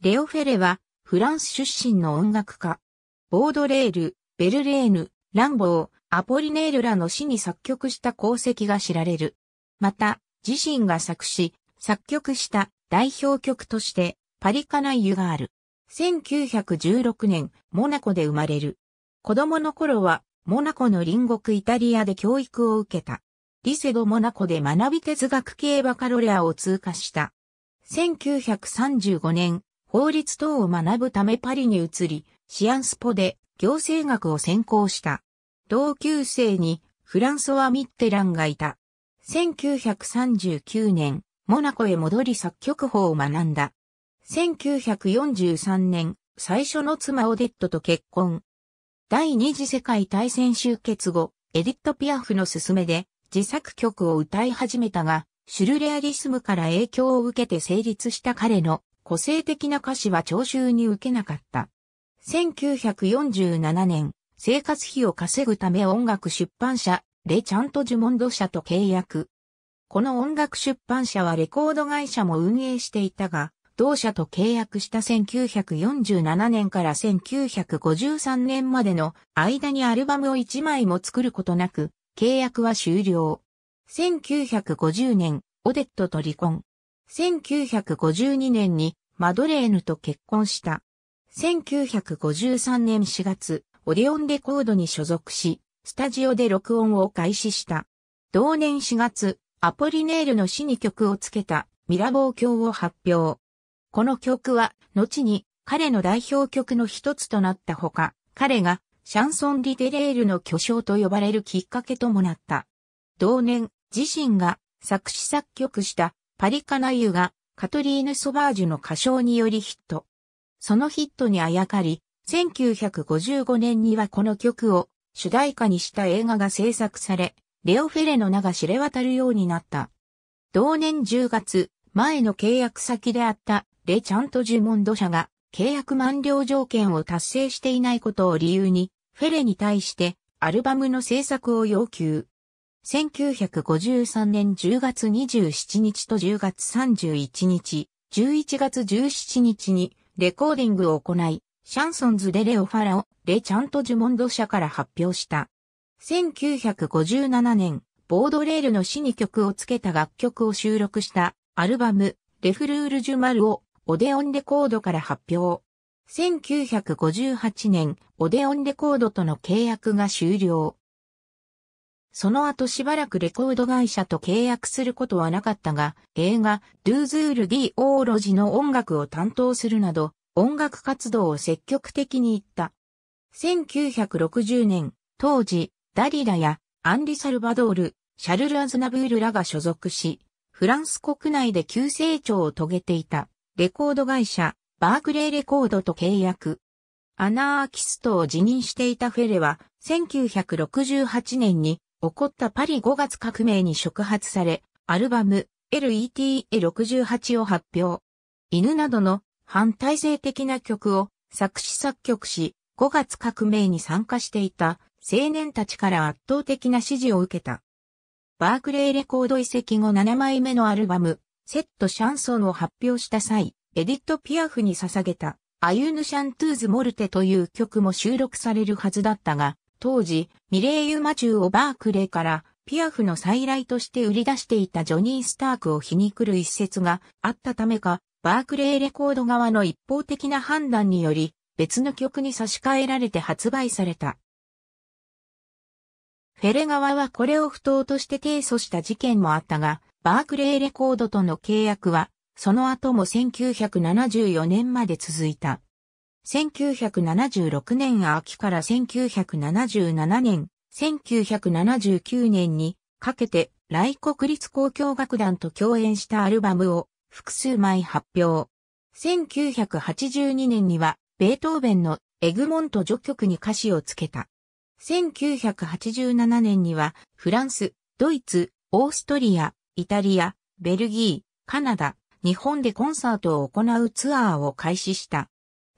レオ・フェレは、フランス出身の音楽家。ボードレール、ベルレーヌ、ランボー、アポリネールらの詩に作曲した功績が知られる。また、自身が作詞、作曲した代表曲として、パリカナイユがある。1916年、モナコで生まれる。子供の頃は、モナコの隣国イタリアで教育を受けた。リセド・モナコで学び哲学系バカロレアを通過した。1935年、法律等を学ぶためパリに移り、シアンスポで行政学を専攻した。同級生にフランソワ・ミッテランがいた。1939年、モナコへ戻り作曲法を学んだ。1943年、最初の妻オデットと結婚。第二次世界大戦終結後、エディット・ピアフの勧めで自作曲を歌い始めたが、シュルレアリスムから影響を受けて成立した彼の個性的な歌詞は聴衆に受けなかった。1947年、生活費を稼ぐため音楽出版社、レチャントジュモンド社と契約。この音楽出版社はレコード会社も運営していたが、同社と契約した1947年から1953年までの間にアルバムを1枚も作ることなく、契約は終了。1950年、オデットと離婚。1952年にマドレーヌと結婚した。1953年4月、オデオンレコードに所属し、スタジオで録音を開始した。同年4月、アポリネールの死に曲をつけたミラボー教を発表。この曲は、後に彼の代表曲の一つとなったほか、彼がシャンソン・リテレールの巨匠と呼ばれるきっかけともなった。同年、自身が作詞作曲したパリカナユがカトリーヌ・ソバージュの歌唱によりヒット。そのヒットにあやかり、1955年にはこの曲を主題歌にした映画が制作され、レオ・フェレの名が知れ渡るようになった。同年10月、前の契約先であったレ・チャント・ジュモンド社が契約満了条件を達成していないことを理由に、フェレに対してアルバムの制作を要求。1953年10月27日と10月31日、11月17日にレコーディングを行い、シャンソンズ・デ・レオ・ファラオ、レ・チャント・ジュモンド社から発表した。1957年、ボードレールの詩に曲をつけた楽曲を収録したアルバム、レフルール・ジュマルをオデオンレコードから発表。1958年、オデオンレコードとの契約が終了。その後しばらくレコード会社と契約することはなかったが、映画、ドゥーズール・ディ・オーロジの音楽を担当するなど、音楽活動を積極的に行った。1960年、当時、ダリラやアンリ・サルバドール、シャルル・アズナブールらが所属し、フランス国内で急成長を遂げていた、レコード会社、バークレーレコードと契約。アナーキストを辞任していたフェレは、1968年に起こったパリ5月革命に触発され、アルバム LETA68 を発表。犬などの反体制的な曲を作詞作曲し、5月革命に参加していた青年たちから圧倒的な支持を受けた。バークレーレコード遺跡後7枚目のアルバム、セットシャンソンを発表した際、エディット・ピアフに捧げた、アユーヌ・シャントゥーズ・モルテという曲も収録されるはずだったが、当時、ミレーユ・マチューをバークレーからピアフの再来として売り出していたジョニー・スタークを皮肉る一説があったためか、バークレーレコード側の一方的な判断により、別の曲に差し替えられて発売された。フェレ側はこれを不当として提訴した事件もあったが、バークレーレコードとの契約は、その後も1974年まで続いた。1976年秋から1977年、1979年にかけて、来国立交響楽団と共演したアルバムを複数枚発表。1982年には、ベートーベンのエグモント序曲に歌詞をつけた。1987年には、フランス、ドイツ、オーストリア、イタリア、ベルギー、カナダ、日本でコンサートを行うツアーを開始した。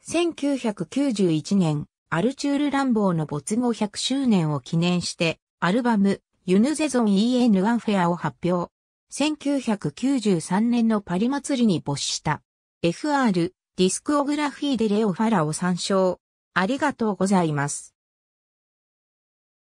1991年、アルチュール乱暴の没後100周年を記念して、アルバム、ユヌゼゾン e n ンフェアを発表。1993年のパリ祭りに没した。FR、ディスクオグラフィーでレオファラを参照。ありがとうございます。